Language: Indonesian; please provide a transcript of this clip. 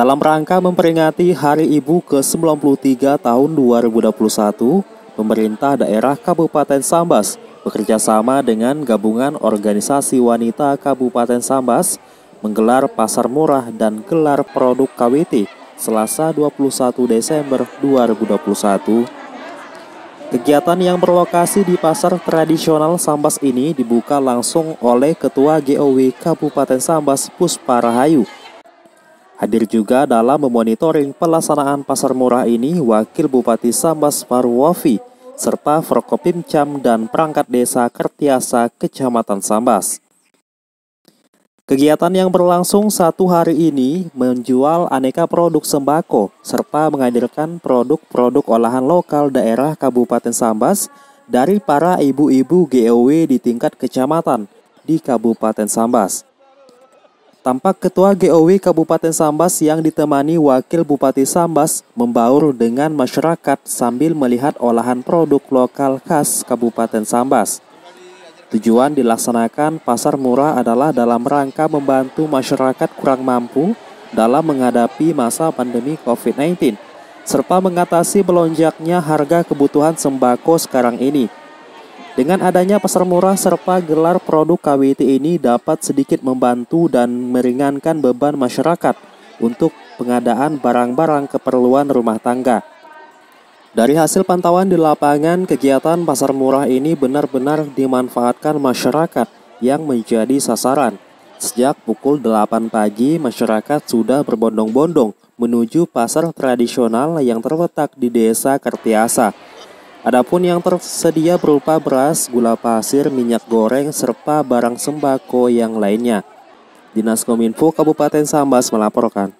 Dalam rangka memperingati Hari Ibu ke-93 tahun 2021, pemerintah daerah Kabupaten Sambas bekerjasama dengan gabungan organisasi wanita Kabupaten Sambas menggelar pasar murah dan gelar produk KWT Selasa 21 Desember 2021 Kegiatan yang berlokasi di pasar tradisional Sambas ini dibuka langsung oleh Ketua GOW Kabupaten Sambas Puspa Rahayu Hadir juga dalam memonitoring pelaksanaan pasar murah ini Wakil Bupati Sambas Farwafi serta Forkopimcam dan perangkat desa Kertiasa, Kecamatan Sambas. Kegiatan yang berlangsung satu hari ini menjual aneka produk sembako serta menghadirkan produk-produk olahan lokal daerah Kabupaten Sambas dari para ibu-ibu GOW di tingkat kecamatan di Kabupaten Sambas. Tampak Ketua GOW Kabupaten Sambas yang ditemani Wakil Bupati Sambas membaur dengan masyarakat sambil melihat olahan produk lokal khas Kabupaten Sambas. Tujuan dilaksanakan pasar murah adalah dalam rangka membantu masyarakat kurang mampu dalam menghadapi masa pandemi COVID-19, serta mengatasi melonjaknya harga kebutuhan sembako sekarang ini. Dengan adanya pasar murah serpa gelar produk KWT ini dapat sedikit membantu dan meringankan beban masyarakat untuk pengadaan barang-barang keperluan rumah tangga. Dari hasil pantauan di lapangan, kegiatan pasar murah ini benar-benar dimanfaatkan masyarakat yang menjadi sasaran. Sejak pukul 8 pagi, masyarakat sudah berbondong-bondong menuju pasar tradisional yang terletak di desa Kertiasa, Adapun yang tersedia berupa beras, gula pasir, minyak goreng, serta barang sembako yang lainnya. Dinas Kominfo Kabupaten Sambas melaporkan.